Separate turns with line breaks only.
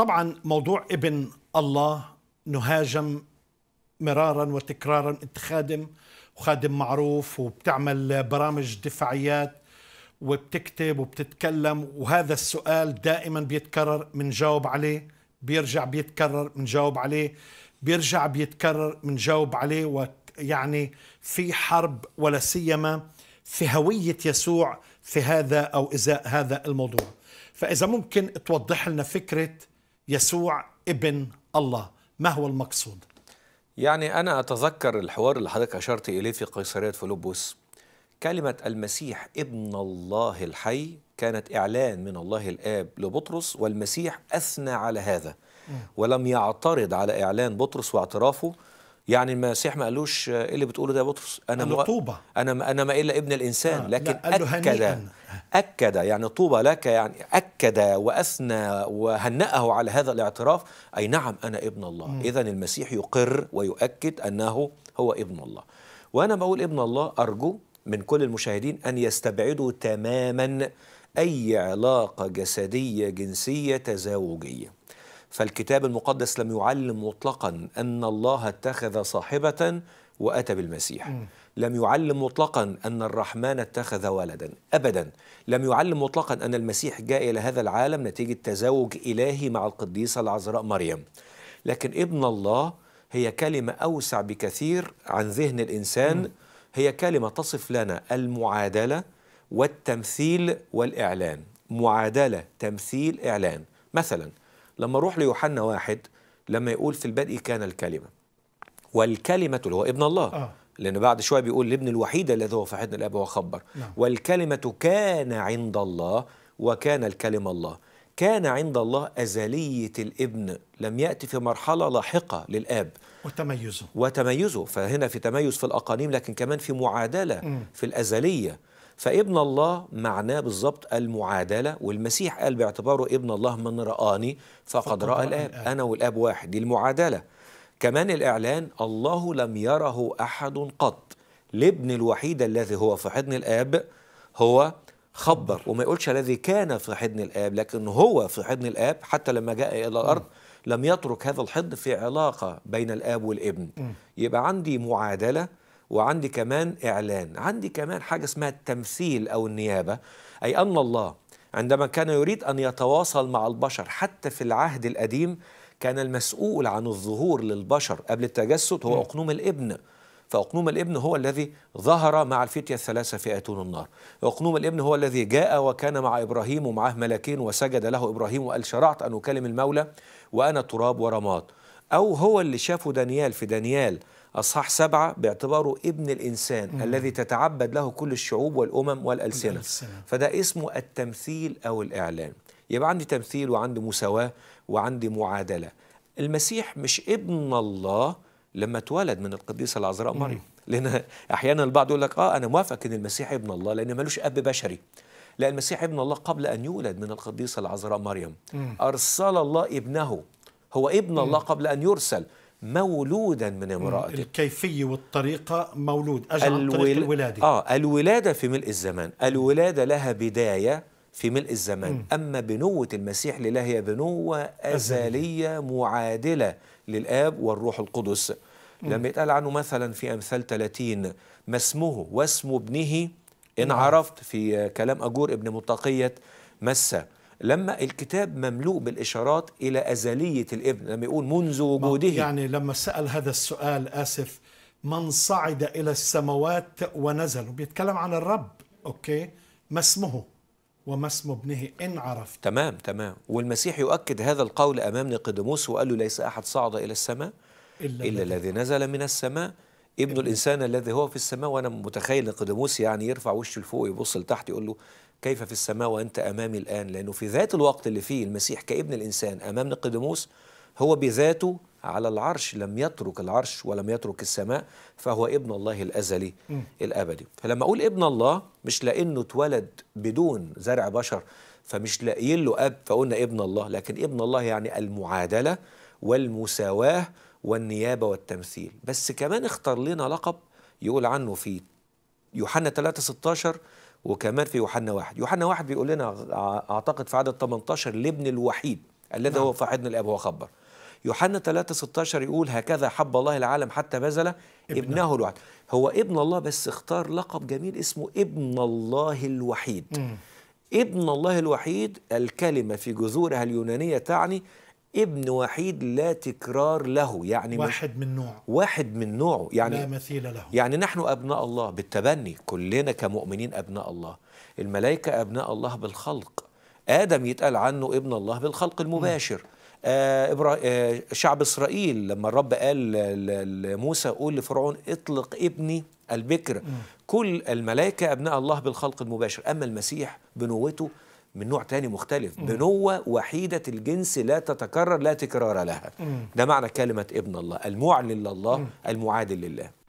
طبعا موضوع ابن الله نهاجم مرارا وتكرارا انت خادم وخادم معروف وبتعمل برامج دفاعيات وبتكتب وبتتكلم وهذا السؤال دائما بيتكرر بنجاوب عليه بيرجع بيتكرر بنجاوب عليه بيرجع بيتكرر بنجاوب عليه ويعني في حرب ولا سيما في هوية يسوع في هذا أو إزاء هذا الموضوع فإذا ممكن توضح لنا فكرة يسوع ابن الله ما هو المقصود
يعني أنا أتذكر الحوار اللي حضرتك أشرت إليه في قيصرية فلوبوس كلمة المسيح ابن الله الحي كانت إعلان من الله الآب لبطرس والمسيح أثنى على هذا ولم يعترض على إعلان بطرس واعترافه يعني المسيح ما قالوش ايه اللي بتقوله ده يا بطرس انا مو... طوبة. انا انا ما الا ابن الانسان آه. لكن لا. قال له اكد اكد يعني طوبى لك يعني اكد واثنى وهنأه على هذا الاعتراف اي نعم انا ابن الله اذا المسيح يقر ويؤكد انه هو ابن الله وانا بقول ابن الله ارجو من كل المشاهدين ان يستبعدوا تماما اي علاقه جسديه جنسيه تزاوجيه فالكتاب المقدس لم يعلم مطلقا أن الله اتخذ صاحبة وأتى بالمسيح م. لم يعلم مطلقا أن الرحمن اتخذ ولدا أبدا لم يعلم مطلقا أن المسيح جاء إلى هذا العالم نتيجة تزوج إلهي مع القديسة العذراء مريم لكن ابن الله هي كلمة أوسع بكثير عن ذهن الإنسان م. هي كلمة تصف لنا المعادلة والتمثيل والإعلان معادلة تمثيل إعلان مثلا لما اروح ليوحنا واحد لما يقول في البدء كان الكلمه والكلمه اللي هو ابن الله آه. لان بعد شويه بيقول الابن الوحيد الذي هو في حضن الاب وخبر نعم. والكلمه كان عند الله وكان الكلمه الله كان عند الله أزلية الابن لم يأتي في مرحلة لاحقة للآب
وتميزه
وتميزه فهنا في تميز في الأقانيم لكن كمان في معادلة م. في الأزلية فابن الله معناه بالظبط المعادلة والمسيح قال باعتباره ابن الله من رآني فقد رأى الآب أنا والآب واحد دي المعادلة كمان الإعلان الله لم يره أحد قط الابن الوحيد الذي هو في حضن الآب هو خبر وما يقولش الذي كان في حضن الآب لكن هو في حضن الآب حتى لما جاء إلى الأرض لم يترك هذا الحضن في علاقة بين الآب والابن يبقى عندي معادلة وعندي كمان إعلان عندي كمان حاجة اسمها التمثيل أو النيابة أي أن الله عندما كان يريد أن يتواصل مع البشر حتى في العهد القديم كان المسؤول عن الظهور للبشر قبل التجسد هو أقنوم الابن فأقنوم الابن هو الذي ظهر مع الفتية الثلاثة في أتون النار أقنوم الابن هو الذي جاء وكان مع إبراهيم ومعه ملكين وسجد له إبراهيم وقال شرعت أن أكلم المولى وأنا تراب ورماد أو هو اللي شافه دانيال في دانيال أصحاح سبعة باعتباره ابن الإنسان مم. الذي تتعبد له كل الشعوب والأمم والألسنة فده اسمه التمثيل أو الإعلان يبقى عندي تمثيل وعندي مساواة وعندي معادلة المسيح مش ابن الله لما اتولد من القديسة العذراء مريم لأن أحيانا البعض يقول لك آه أنا موافق إن المسيح ابن الله لأن ملوش أب بشري لا المسيح ابن الله قبل أن يولد من القديسة العذراء مريم مم. أرسل الله ابنه هو ابن مم. الله قبل أن يرسل مولودا من امرأته
الكيفية والطريقة مولود أجعل الول... الولادة
آه الولادة في ملء الزمان الولادة لها بداية في ملء الزمان م. أما بنوة المسيح لله هي بنوة أزلية معادلة للآب والروح القدس م. لما يتقال عنه مثلا في أمثال 30 ما اسمه واسم ابنه إن نعم. عرفت في كلام أجور ابن متقية مسّة لما الكتاب مملوء بالإشارات إلى
أزلية الابن لما يقول منذ وجوده يعني لما سأل هذا السؤال آسف من صعد إلى السماوات ونزل بيتكلم عن الرب أوكي ما اسمه وما اسم ابنه إن عرفت
تمام تمام والمسيح يؤكد هذا القول أمام نيقوديموس وقال له ليس أحد صعد إلى السماء إلا, إلا الذي نزل من السماء ابن الانسان الذي هو في السماء وانا متخيل ان قدموس يعني يرفع وشه لفوق يبص لتحت يقول له كيف في السماء وأنت أمامي الآن لأنه في ذات الوقت اللي فيه المسيح كابن الإنسان أمام نقدموس هو بذاته على العرش لم يترك العرش ولم يترك السماء فهو ابن الله الأزلي م. الأبدي فلما أقول ابن الله مش لأنه اتولد بدون زرع بشر فمش لاقيين له أب فقلنا ابن الله لكن ابن الله يعني المعادلة والمساواة والنيابة والتمثيل بس كمان اختار لنا لقب يقول عنه في يوحنا 3 16 وكمان في يوحنا واحد يوحنا واحد بيقول لنا أعتقد في عدد 18 الابن الوحيد الذي نعم. هو في حضن الاب هو خبر يوحنا 3 16 يقول هكذا حب الله العالم حتى بذل ابنه, ابنه الوحيد هو ابن الله بس اختار لقب جميل اسمه ابن الله الوحيد م. ابن الله الوحيد الكلمه في جذورها اليونانيه تعني ابن وحيد لا تكرار له يعني واحد من نوعه واحد من نوعه يعني لا مثيل له يعني نحن أبناء الله بالتبني كلنا كمؤمنين أبناء الله الملائكة أبناء الله بالخلق آدم يتقال عنه ابن الله بالخلق المباشر نعم. آه آه شعب إسرائيل لما الرب قال لموسى قول لفرعون اطلق ابني البكر م. كل الملائكة أبناء الله بالخلق المباشر أما المسيح بنوته من نوع تاني مختلف بنوة وحيدة الجنس لا تتكرر لا تكرار لها ده معنى كلمة ابن الله المعلن لله المعادل لله